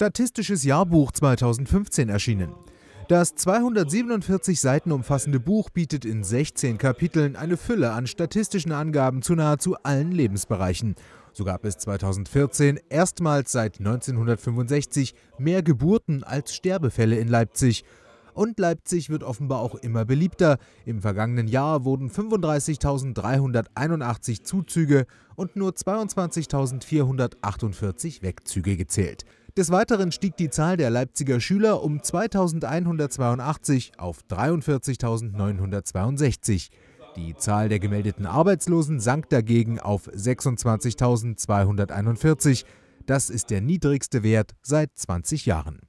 Statistisches Jahrbuch 2015 erschienen. Das 247 Seiten umfassende Buch bietet in 16 Kapiteln eine Fülle an statistischen Angaben zu nahezu allen Lebensbereichen. So gab es 2014 erstmals seit 1965 mehr Geburten als Sterbefälle in Leipzig. Und Leipzig wird offenbar auch immer beliebter. Im vergangenen Jahr wurden 35.381 Zuzüge und nur 22.448 Wegzüge gezählt. Des Weiteren stieg die Zahl der Leipziger Schüler um 2182 auf 43.962. Die Zahl der gemeldeten Arbeitslosen sank dagegen auf 26.241. Das ist der niedrigste Wert seit 20 Jahren.